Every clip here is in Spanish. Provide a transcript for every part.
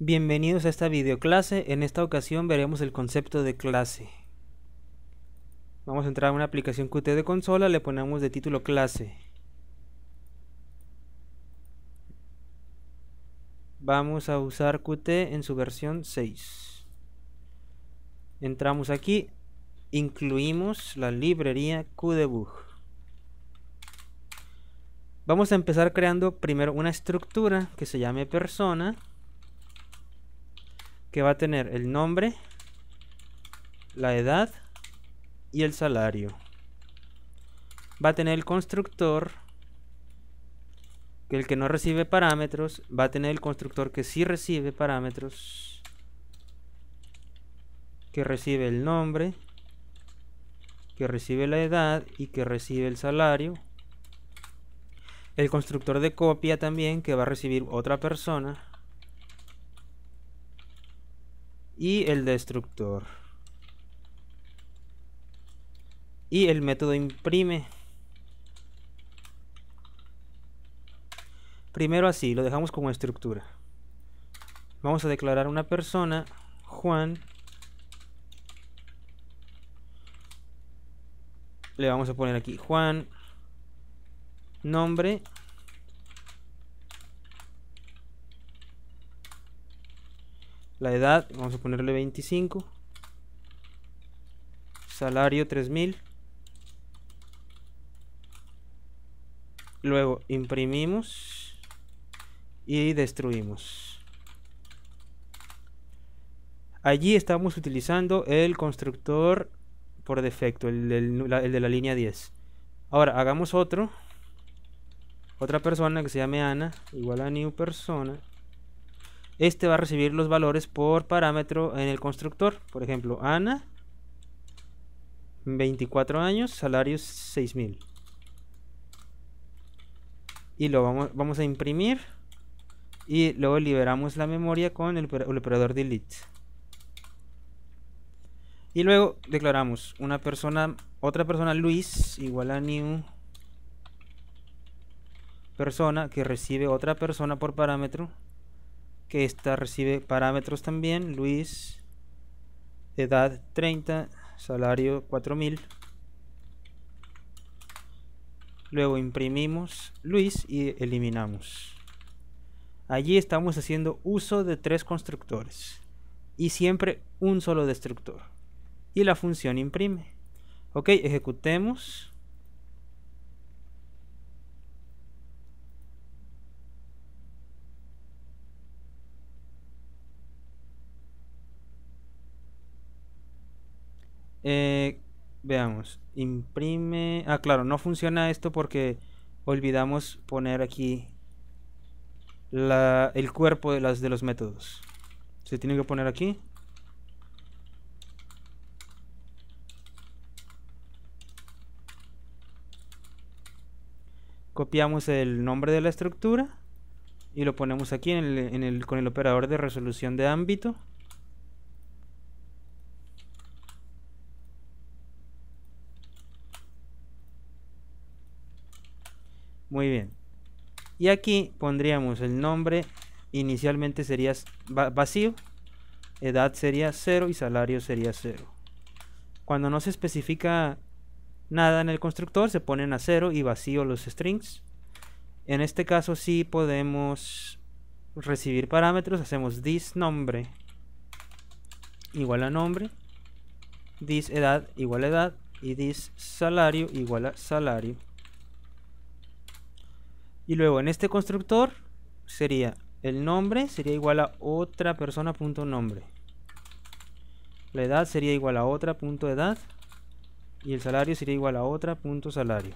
Bienvenidos a esta videoclase. En esta ocasión veremos el concepto de clase. Vamos a entrar a una aplicación Qt de consola, le ponemos de título clase. Vamos a usar Qt en su versión 6. Entramos aquí, incluimos la librería Qdebug. Vamos a empezar creando primero una estructura que se llame persona que va a tener el nombre, la edad y el salario. Va a tener el constructor, que el que no recibe parámetros, va a tener el constructor que sí recibe parámetros, que recibe el nombre, que recibe la edad y que recibe el salario. El constructor de copia también, que va a recibir otra persona y el destructor y el método imprime primero así lo dejamos como estructura vamos a declarar una persona Juan le vamos a poner aquí Juan nombre La edad, vamos a ponerle 25. Salario 3000. Luego imprimimos y destruimos. Allí estamos utilizando el constructor por defecto, el, de la línea 10. Ahora hagamos otro. Otra persona que se llame Ana, igual a new persona este va a recibir los valores por parámetro en el constructor. Por ejemplo, Ana, 24 años, salario 6000. Y lo vamos, vamos a imprimir. Y luego liberamos la memoria con el, operador delete. Y luego declaramos una persona, otra persona Luis igual a new persona que recibe otra persona por parámetro que esta recibe parámetros también, Luis, edad 30, salario 4000. Luego imprimimos Luis y eliminamos. Allí estamos haciendo uso de tres constructores y siempre un solo destructor. Y la función imprime. Ok, ejecutemos. Eh, veamos, imprime... Ah, claro, no funciona esto porque olvidamos poner aquí el cuerpo de, las, de los métodos. Se tiene que poner aquí. Copiamos el nombre de la estructura y lo ponemos aquí con el operador de resolución de ámbito. Muy bien. Y aquí pondríamos el nombre, inicialmente sería vacío, edad sería 0 y salario sería 0. Cuando no se especifica nada en el constructor, se ponen a 0 y vacío los strings. En este caso sí podemos recibir parámetros, hacemos this nombre igual a nombre, this edad igual a edad y this salario igual a salario. Y luego en este constructor sería el nombre sería igual a otra persona punto nombre. La edad sería igual a otra punto edad. Y el salario sería igual a otra punto salario.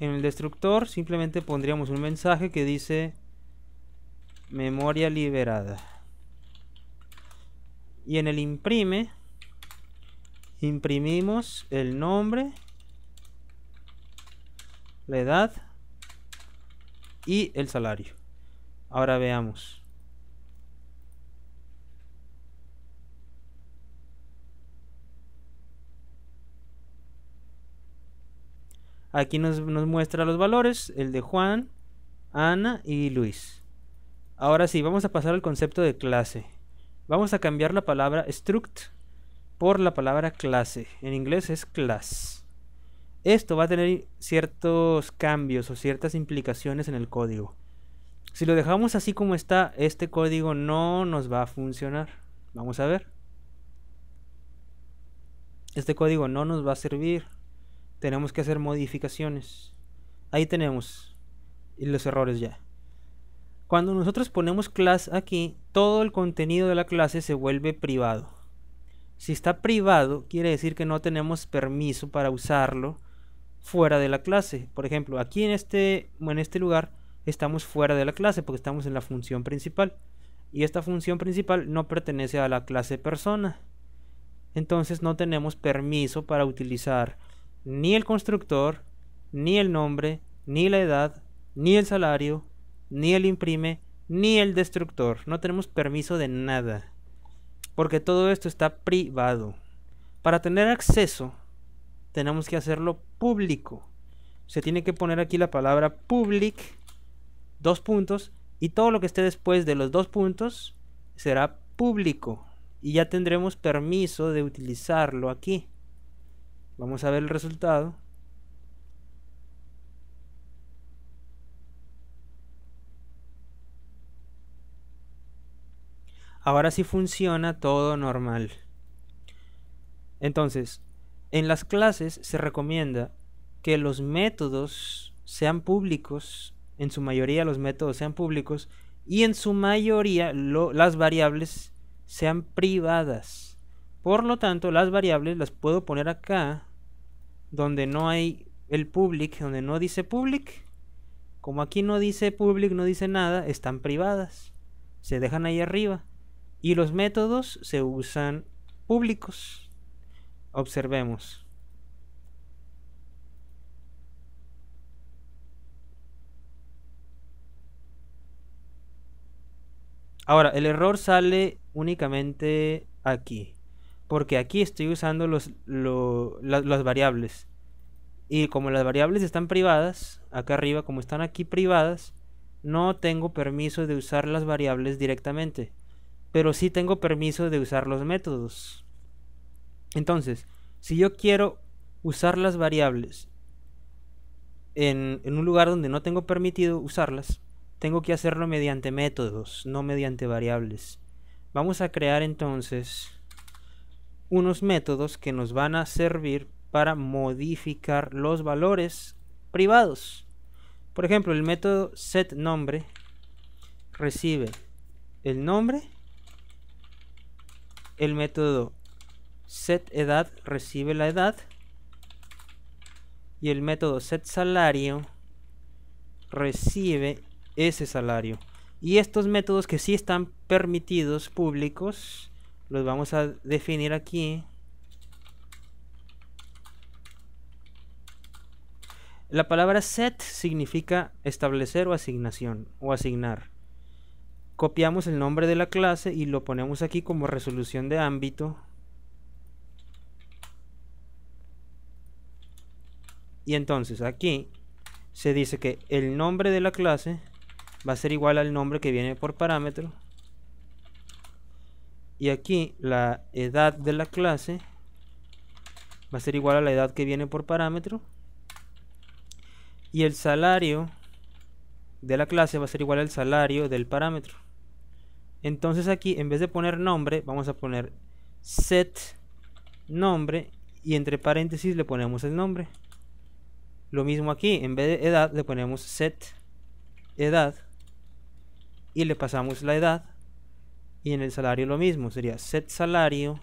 En el destructor simplemente pondríamos un mensaje que dice memoria liberada. Y en el imprime imprimimos el nombre, la edad y el salario. Ahora veamos. Aquí nos, muestra los valores, el de Juan, Ana y Luis. Ahora sí, vamos a pasar al concepto de clase. Vamos a cambiar la palabra struct por la palabra clase. En inglés es class. Esto va a tener ciertos cambios o ciertas implicaciones en el código. Si lo dejamos así como está, este código no nos va a funcionar. Vamos a ver. Este código no nos va a servir. Tenemos que hacer modificaciones. Ahí tenemos los errores ya. Cuando nosotros ponemos class aquí, todo el contenido de la clase se vuelve privado. Si está privado, quiere decir que no tenemos permiso para usarlo fuera de la clase. Por ejemplo, aquí en este, en este lugar estamos fuera de la clase porque estamos en la función principal. Y esta función principal no pertenece a la clase persona. Entonces no tenemos permiso para utilizar ni el constructor, ni el nombre, ni la edad, ni el salario, ni el imprime, ni el destructor. No tenemos permiso de nada. Porque todo esto está privado. Para tener acceso tenemos que hacerlo público. Se tiene que poner aquí la palabra public, dos puntos, y todo lo que esté después de los dos puntos será público. Y ya tendremos permiso de utilizarlo aquí. Vamos a ver el resultado. Ahora sí funciona todo normal. Entonces, en las clases se recomienda que los métodos sean públicos, en su mayoría los métodos sean públicos, y en su mayoría las variables sean privadas. Por lo tanto, las variables las puedo poner acá, donde no hay el public, donde no dice public. Como aquí no dice public, no dice nada, están privadas. Se dejan ahí arriba. Y los métodos se usan públicos. Observemos. Ahora, el error sale únicamente aquí. Porque aquí estoy usando las variables. Y como las variables están privadas, acá arriba, como están aquí privadas, no tengo permiso de usar las variables directamente. Pero sí tengo permiso de usar los métodos. Entonces, si yo quiero usar las variables en, un lugar donde no tengo permitido usarlas, tengo que hacerlo mediante métodos, no mediante variables. Vamos a crear entonces unos métodos que nos van a servir para modificar los valores privados. Por ejemplo, el método setNombre recibe el nombre, el método set edad recibe la edad y el método set salario recibe ese salario y estos métodos que sí están permitidos públicos los vamos a definir aquí la palabra set significa establecer o asignación o asignar copiamos el nombre de la clase y lo ponemos aquí como resolución de ámbito Y entonces aquí se dice que el nombre de la clase va a ser igual al nombre que viene por parámetro. Y aquí la edad de la clase va a ser igual a la edad que viene por parámetro. Y el salario de la clase va a ser igual al salario del parámetro. Entonces aquí en vez de poner nombre vamos a poner set nombre y entre paréntesis le ponemos el nombre. Lo mismo aquí, en vez de edad le ponemos set edad y le pasamos la edad. Y en el salario lo mismo, sería set salario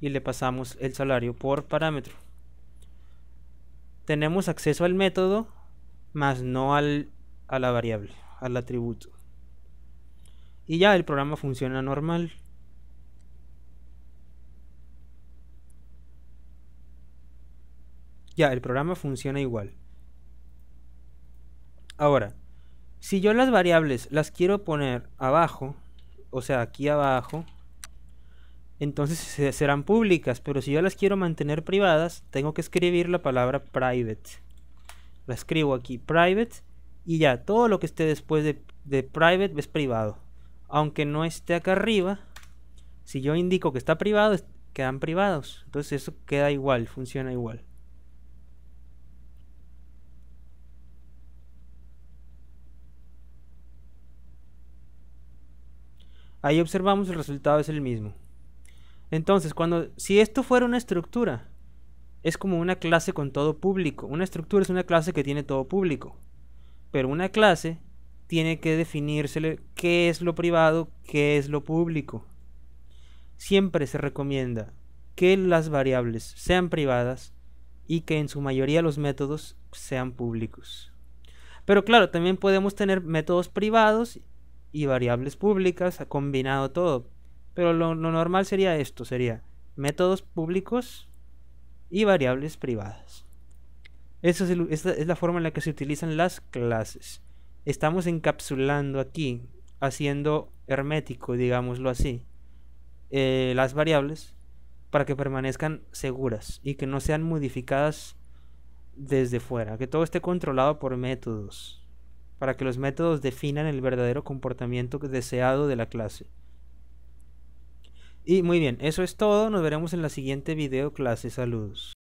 y le pasamos el salario por parámetro. Tenemos acceso al método, más no al, a la variable, al atributo. Y ya el programa funciona normal. Ya, el programa funciona igual. Ahora, si yo las variables las quiero poner abajo, o sea, aquí abajo, entonces serán públicas, pero si yo las quiero mantener privadas, tengo que escribir la palabra private. La escribo aquí, private, y ya, todo lo que esté después de, private es privado. Aunque no esté acá arriba, si yo indico que está privado, quedan privados. Entonces eso queda igual, funciona igual. Ahí observamos el resultado es el mismo. Entonces, cuando si esto fuera una estructura, es como una clase con todo público. Una estructura es una clase que tiene todo público. Pero una clase tiene que definírsele qué es lo privado, qué es lo público. Siempre se recomienda que las variables sean privadas y que en su mayoría los métodos sean públicos. Pero claro, también podemos tener métodos privados y variables públicas, ha combinado todo. Pero lo, normal sería esto, sería métodos públicos y variables privadas. es, esta es la forma en la que se utilizan las clases. Estamos encapsulando aquí, haciendo hermético, digámoslo así, eh, las variables para que permanezcan seguras y que no sean modificadas desde fuera, que todo esté controlado por métodos para que los métodos definan el verdadero comportamiento deseado de la clase. Y muy bien, eso es todo, nos veremos en la siguiente video clase, saludos.